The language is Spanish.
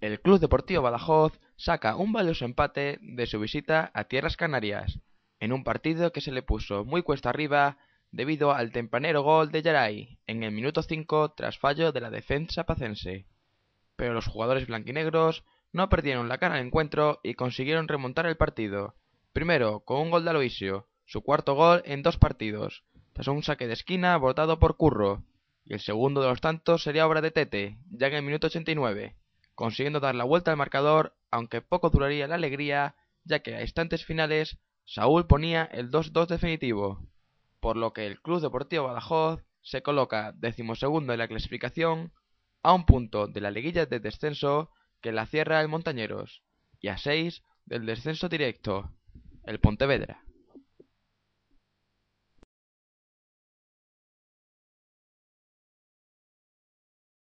el Club Deportivo Badajoz saca un valioso empate de su visita a Tierras Canarias, en un partido que se le puso muy cuesta arriba debido al tempranero gol de Yaray en el minuto 5 tras fallo de la defensa pacense. Pero los jugadores blanquinegros no perdieron la cara al encuentro y consiguieron remontar el partido, primero con un gol de Aloisio, su cuarto gol en dos partidos, tras un saque de esquina botado por Curro, y el segundo de los tantos sería obra de Tete, ya en el minuto 89 consiguiendo dar la vuelta al marcador, aunque poco duraría la alegría, ya que a instantes finales Saúl ponía el 2-2 definitivo, por lo que el Club Deportivo Badajoz se coloca decimosegundo en la clasificación, a un punto de la liguilla de descenso que la cierra el Montañeros, y a seis del descenso directo, el Pontevedra.